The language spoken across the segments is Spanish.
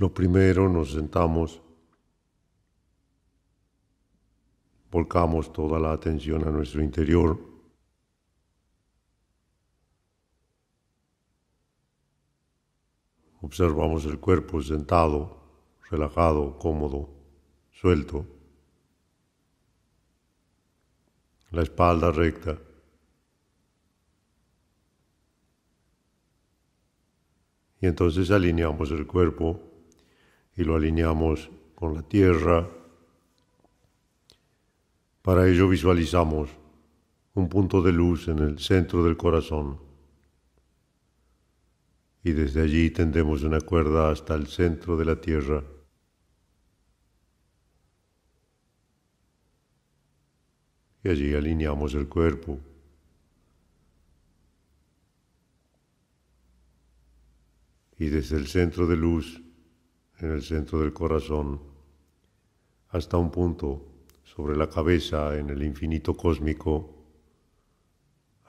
Lo primero nos sentamos, volcamos toda la atención a nuestro interior. Observamos el cuerpo sentado, relajado, cómodo, suelto. La espalda recta. Y entonces alineamos el cuerpo y lo alineamos con la tierra. Para ello visualizamos un punto de luz en el centro del corazón y desde allí tendemos una cuerda hasta el centro de la tierra. Y allí alineamos el cuerpo. Y desde el centro de luz en el centro del corazón, hasta un punto sobre la cabeza en el infinito cósmico.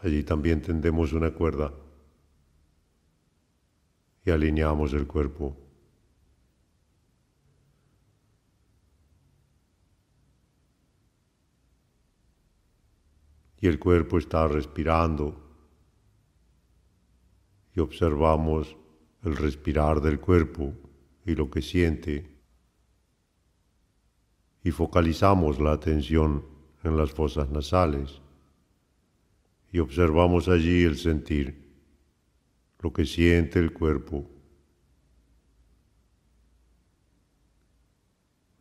Allí también tendemos una cuerda y alineamos el cuerpo. Y el cuerpo está respirando y observamos el respirar del cuerpo lo que siente y focalizamos la atención en las fosas nasales y observamos allí el sentir, lo que siente el cuerpo,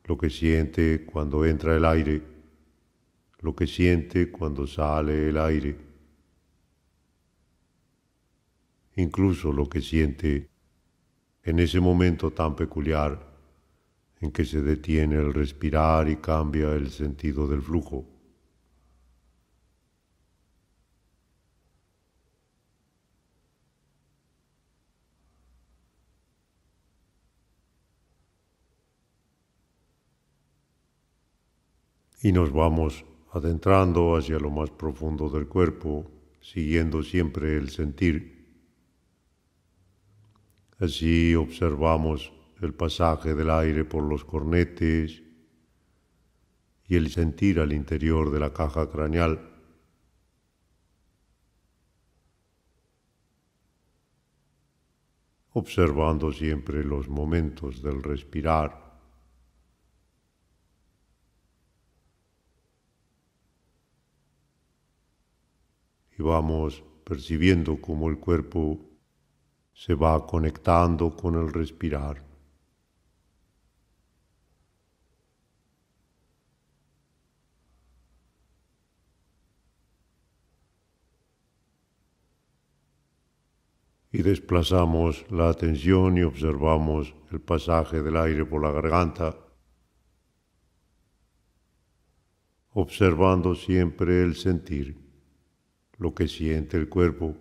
lo que siente cuando entra el aire, lo que siente cuando sale el aire, incluso lo que siente en ese momento tan peculiar en que se detiene el respirar y cambia el sentido del flujo. Y nos vamos adentrando hacia lo más profundo del cuerpo, siguiendo siempre el sentir. Así observamos el pasaje del aire por los cornetes y el sentir al interior de la caja craneal. observando siempre los momentos del respirar. Y vamos percibiendo cómo el cuerpo se va conectando con el respirar. Y desplazamos la atención y observamos el pasaje del aire por la garganta, observando siempre el sentir, lo que siente el cuerpo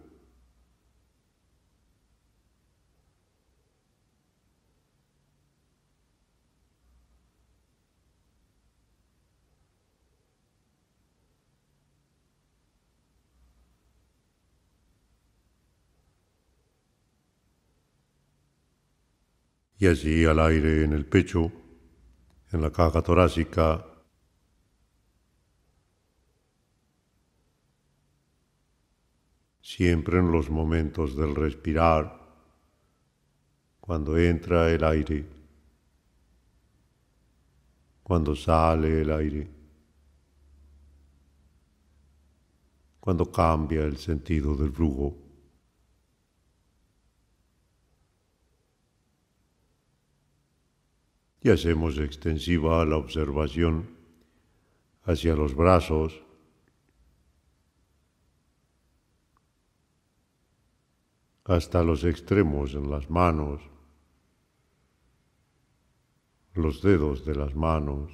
y así al aire en el pecho, en la caja torácica, siempre en los momentos del respirar, cuando entra el aire, cuando sale el aire, cuando cambia el sentido del flujo. y hacemos extensiva la observación hacia los brazos, hasta los extremos en las manos, los dedos de las manos,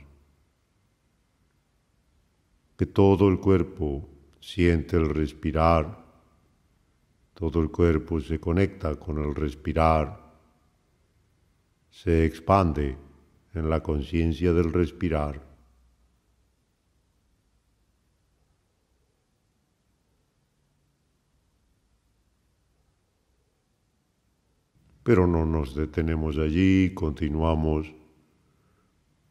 que todo el cuerpo siente el respirar, todo el cuerpo se conecta con el respirar, se expande en la conciencia del respirar. Pero no nos detenemos allí, continuamos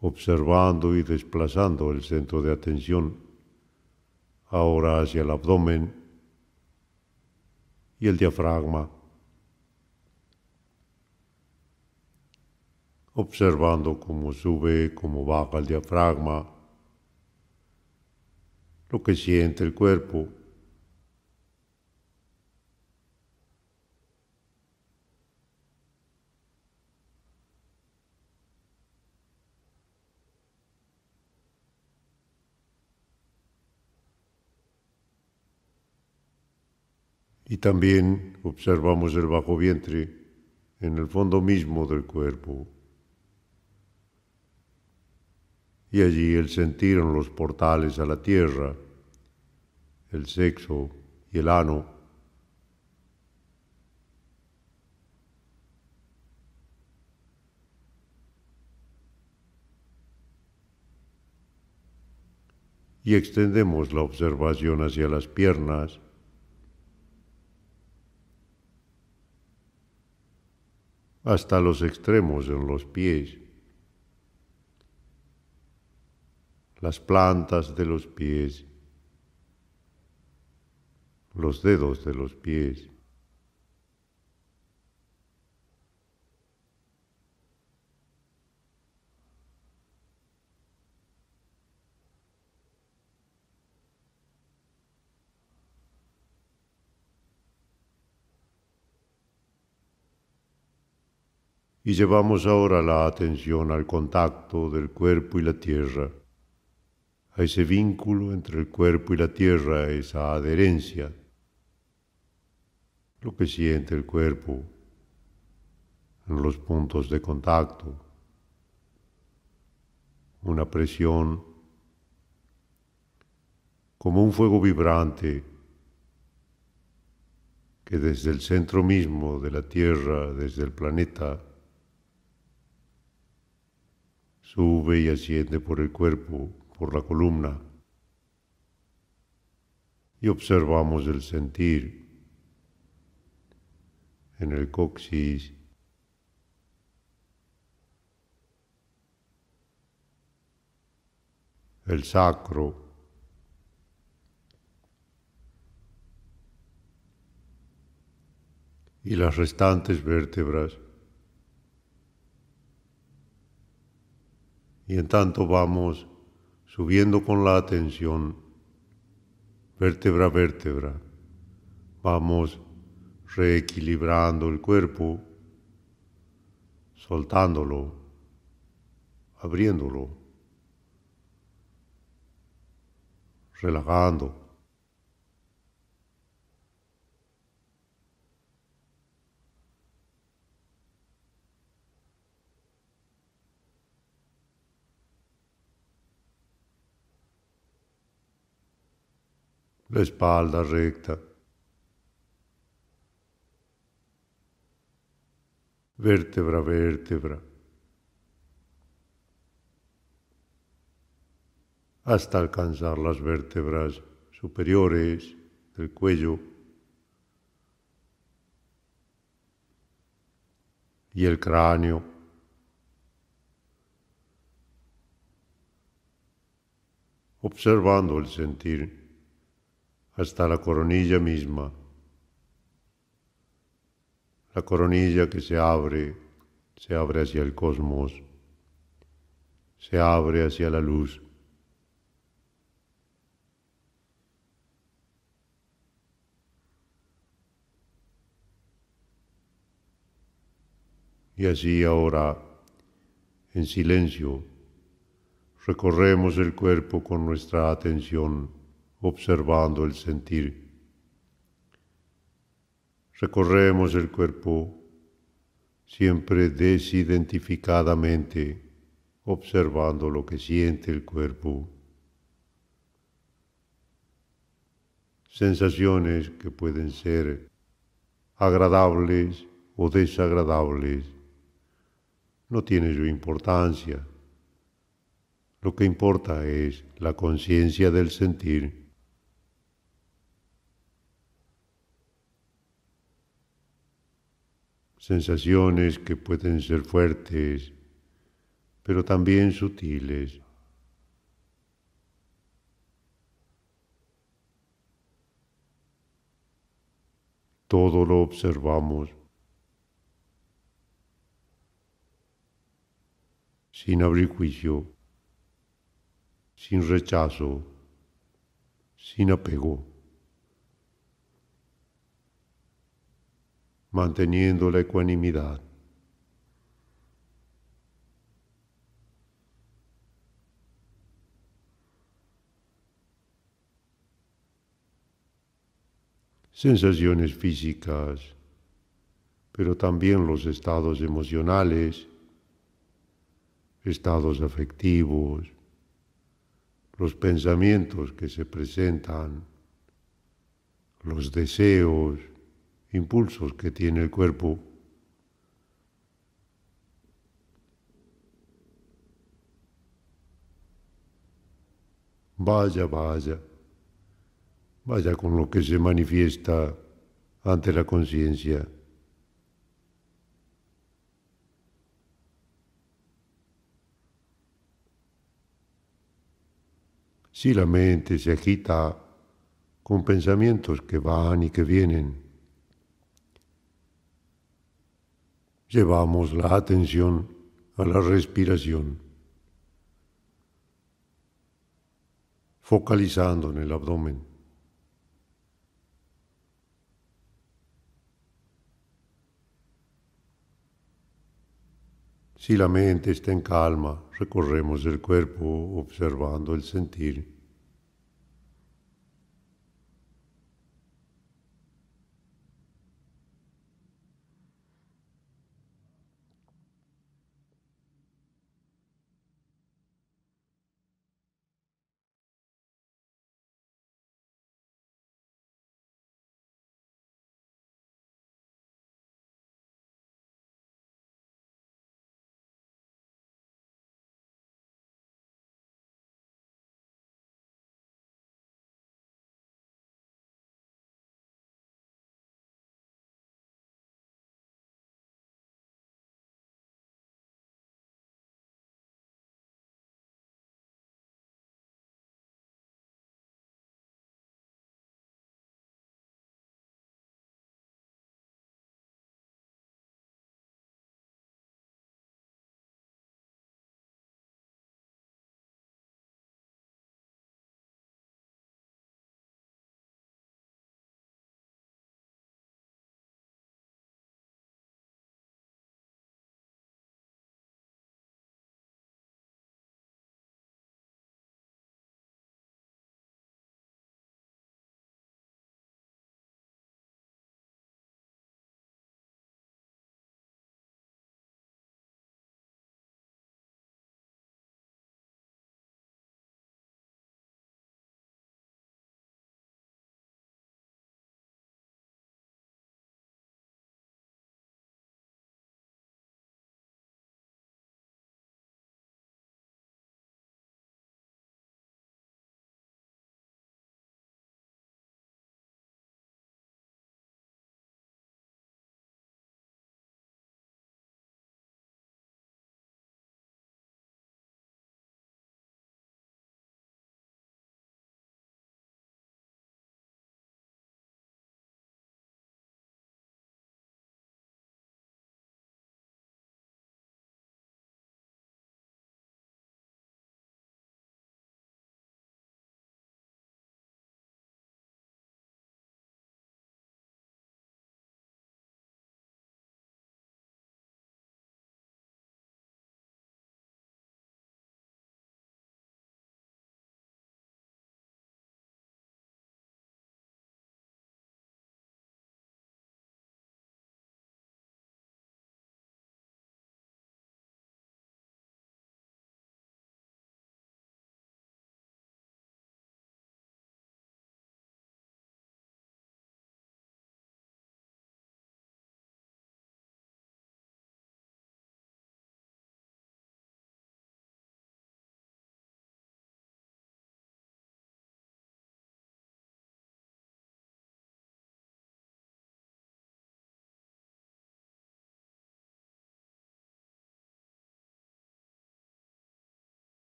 observando y desplazando el centro de atención, ahora hacia el abdomen y el diafragma. observando cómo sube, cómo baja el diafragma, lo que siente el cuerpo. Y también observamos el bajo vientre en el fondo mismo del cuerpo. y allí el sentir en los portales a la tierra, el sexo y el ano. Y extendemos la observación hacia las piernas, hasta los extremos en los pies. las plantas de los pies, los dedos de los pies. y llevamos ahora la atención al contacto del cuerpo y la tierra a ese vínculo entre el cuerpo y la tierra, esa adherencia, lo que siente el cuerpo en los puntos de contacto, una presión como un fuego vibrante que desde el centro mismo de la Tierra, desde el planeta, sube y asciende por el cuerpo por la columna y observamos el sentir en el coxis el sacro, y las restantes vértebras. Y en tanto vamos subiendo con la atención vértebra a vértebra. Vamos reequilibrando el cuerpo, soltándolo, abriéndolo, relajando. la espalda recta. Vértebra, vértebra. Hasta alcanzar las vértebras superiores del cuello y el cráneo. observando el sentir hasta la coronilla misma. La coronilla que se abre, se abre hacia el cosmos, se abre hacia la luz. Y así ahora, en silencio, recorremos el cuerpo con nuestra atención observando el sentir. Recorremos el cuerpo siempre desidentificadamente, observando lo que siente el cuerpo. Sensaciones que pueden ser agradables o desagradables, no tienen su importancia. Lo que importa es la conciencia del sentir. sensaciones que pueden ser fuertes, pero también sutiles. Todo lo observamos sin abrir juicio, sin rechazo, sin apego. manteniendo la ecuanimidad. sensaciones físicas, pero también los estados emocionales, estados afectivos, los pensamientos que se presentan, los deseos, impulsos que tiene el cuerpo. Vaya, vaya, vaya con lo que se manifiesta ante la conciencia. Si la mente se agita con pensamientos que van y que vienen, llevamos la atención a la respiración, focalizando en el abdomen. Si la mente está en calma, recorremos el cuerpo observando el sentir.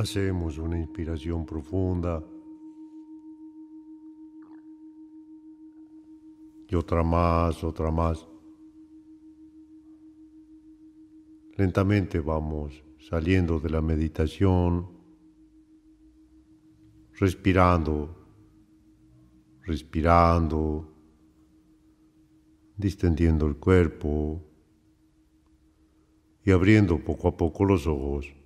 Hacemos una inspiración profunda y otra más, otra más. Lentamente vamos saliendo de la meditación, respirando, respirando, distendiendo el cuerpo y abriendo poco a poco los ojos.